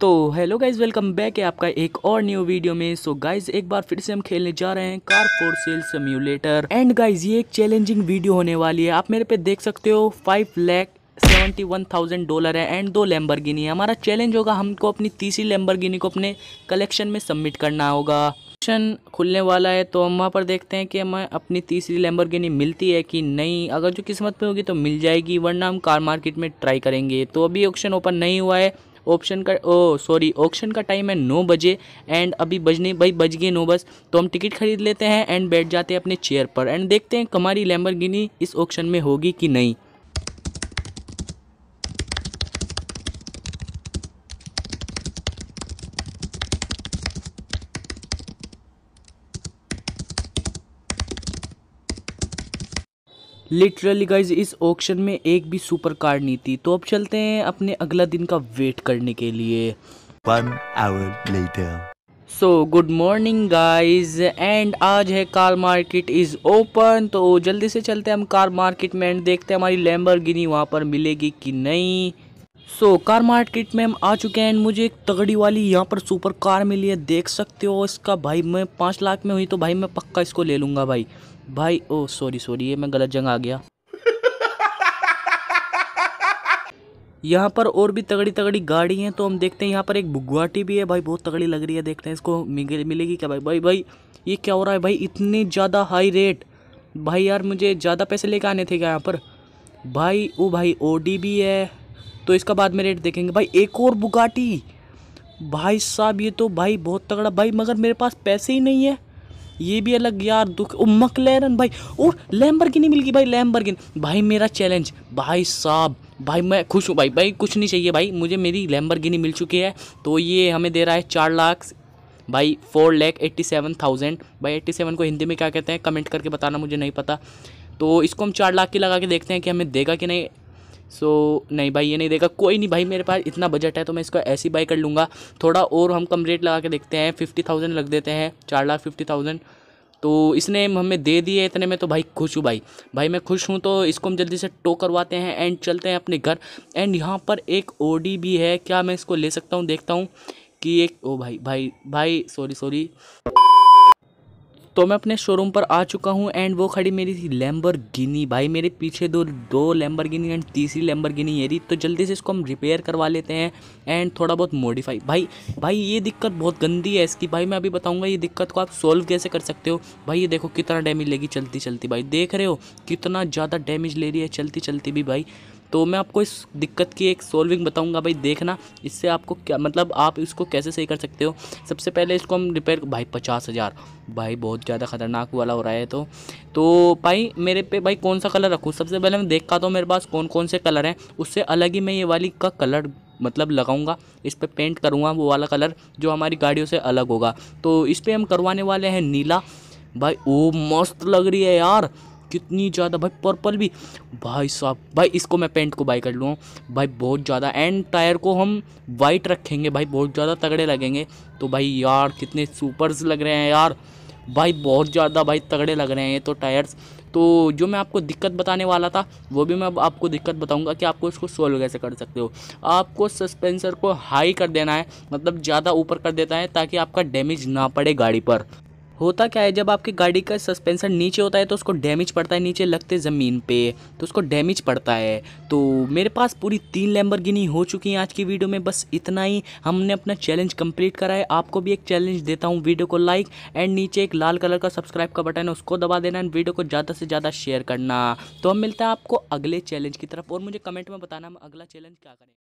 तो hello guys welcome back है आपका एक और न्यू वीडियो में सो so गाइज एक बार फिर से हम खेलने जा रहे हैं car for sale simulator and guys ये एक चैलेंजिंग वीडियो होने वाली है आप मेरे पे देख सकते हो five lakh seventy one thousand dollar है एंड दो लेम्बरगिनी है हमारा चैलेंज होगा हमको अपनी तीसरी गिनी को अपने कलेक्शन में सबमिट करना होगा ऑप्शन खुलने वाला है तो हम वहाँ पर देखते हैं कि हमें अपनी तीसरी गिनी मिलती है कि नहीं अगर जो किस्मत में होगी तो मिल जाएगी वरना हम कार मार्केट में ट्राई करेंगे तो अभी ऑप्शन ओपन नहीं हुआ है ऑप्शन का ओ सॉरी ऑप्शन का टाइम है नौ बजे एंड अभी बजने भाई बज गए नौ बस तो हम टिकट खरीद लेते हैं एंड बैठ जाते हैं अपने चेयर पर एंड देखते हैं कमारी लैम्बर इस ऑप्शन में होगी कि नहीं लिटरली गाइज इस ऑक्शन में एक भी सुपर कार्ड नहीं थी तो अब चलते हैं अपने अगला दिन का वेट करने के लिए so good morning guys and आज है कार मार्केट इज़ ओपन तो जल्दी से चलते हैं हम कार मार्केट में एंड देखते हैं हमारी लैम्बर गिनी वहाँ पर मिलेगी कि नहीं सो so, कार मार्केट में हम आ चुके हैं एंड मुझे एक तगड़ी वाली यहाँ पर सुपर कार मिली है देख सकते हो इसका भाई मैं पाँच लाख में हुई तो भाई मैं पक्का इसको ले लूँगा भाई भाई ओ सॉरी सॉरी ये मैं गलत जगह आ गया यहाँ पर और भी तगड़ी तगड़ी गाड़ी हैं तो हम देखते हैं यहाँ पर एक बुगवाटी भी है भाई बहुत तगड़ी लग रही है देखते हैं इसको मिलेगी क्या भाई भाई भाई ये क्या हो रहा है भाई इतने ज़्यादा हाई रेट भाई यार मुझे ज़्यादा पैसे लेके आने थे क्या यहाँ पर भाई ओ भाई ओडी भी है तो इसका बाद में रेट देखेंगे भाई एक और बुगाटी भाई साहब ये तो भाई बहुत तगड़ा भाई मगर मेरे पास पैसे ही नहीं है ये भी अलग यार दुख ओ मकलैरन भाई और लैम्बर लैम्बरगिनी मिल गई भाई लैम्बरगिनी भाई मेरा चैलेंज भाई साहब भाई मैं खुश हूँ भाई भाई कुछ नहीं चाहिए भाई मुझे मेरी गिनी मिल चुकी है तो ये हमें दे रहा है चार लाख भाई four lakh eighty seven thousand भाई एट्टी सेवन को हिंदी में क्या कहते हैं कमेंट करके बताना मुझे नहीं पता तो इसको हम चार लाख की लगा के देखते हैं कि हमें देगा कि नहीं सो so, नहीं भाई ये नहीं देगा कोई नहीं भाई मेरे पास इतना बजट है तो मैं इसको ऐसी बाई कर लूँगा थोड़ा और हम कम रेट लगा के देखते हैं फिफ्टी थाउजेंड लग देते हैं चार लाख फिफ्टी थाउजेंड तो इसने हमें दे दिए इतने में तो भाई खुश हूँ भाई भाई मैं खुश हूँ तो इसको हम जल्दी से टो करवाते हैं एंड चलते हैं अपने घर एंड यहाँ पर एक ओडी भी है क्या मैं इसको ले सकता हूँ देखता हूँ कि एक ओ भाई भाई भाई सॉरी सॉरी तो मैं अपने शोरूम पर आ चुका हूँ एंड वो खड़ी मेरी थी लेम्बर भाई मेरे पीछे दो दो लेम्बर एंड तीसरी लेम्बर ये रही तो जल्दी से इसको हम रिपेयर करवा लेते हैं एंड थोड़ा बहुत मॉडिफाई भाई भाई ये दिक्कत बहुत गंदी है इसकी भाई मैं अभी बताऊँगा ये दिक्कत को आप सोल्व कैसे कर सकते हो भाई ये देखो कितना डैमेज लेगी चलती चलती भाई देख रहे हो कितना ज़्यादा डैमेज ले रही है चलती चलती भी भाई तो मैं आपको इस दिक्कत की एक सॉल्विंग बताऊंगा भाई देखना इससे आपको क्या मतलब आप इसको कैसे सही कर सकते हो सबसे पहले इसको हम रिपेयर भाई पचास हज़ार भाई बहुत ज़्यादा ख़तरनाक वाला हो रहा है तो तो भाई मेरे पे भाई कौन सा कलर रखूँ सबसे पहले मैं देखता हूँ तो मेरे पास कौन कौन से कलर हैं उससे अलग ही मैं ये वाली का कलर मतलब लगाऊंगा इस पर पेंट करूँगा वो वाला कलर जो हमारी गाड़ियों से अलग होगा तो इस पर हम करवाने वाले हैं नीला भाई वो मस्त लग रही है यार कितनी ज़्यादा भाई पर्पल भी भाई साहब भाई इसको मैं पेंट को बाई कर लूँ भाई बहुत ज़्यादा एंड टायर को हम वाइट रखेंगे भाई बहुत ज़्यादा तगड़े लगेंगे तो भाई यार कितने सुपर्स लग रहे हैं यार भाई बहुत ज़्यादा भाई तगड़े लग रहे हैं ये तो टायर्स तो जो मैं आपको दिक्कत बताने वाला था वो भी मैं अब आपको दिक्कत बताऊंगा कि आपको इसको सोल्व कैसे कर सकते हो आपको सस्पेंसर को हाई कर देना है मतलब ज़्यादा ऊपर कर देता है ताकि आपका डैमेज ना पड़े गाड़ी पर होता क्या है जब आपकी गाड़ी का सस्पेंसन नीचे होता है तो उसको डैमेज पड़ता है नीचे लगते ज़मीन पे तो उसको डैमेज पड़ता है तो मेरे पास पूरी तीन गिनी हो चुकी हैं आज की वीडियो में बस इतना ही हमने अपना चैलेंज कंप्लीट करा है आपको भी एक चैलेंज देता हूँ वीडियो को लाइक एंड नीचे एक लाल कलर का सब्सक्राइब का बटन है उसको दबा देना एंड वीडियो को ज़्यादा से ज़्यादा शेयर करना तो हम मिलते हैं आपको अगले चैलेंज की तरफ और मुझे कमेंट में बताना हम अगला चैलेंज क्या करें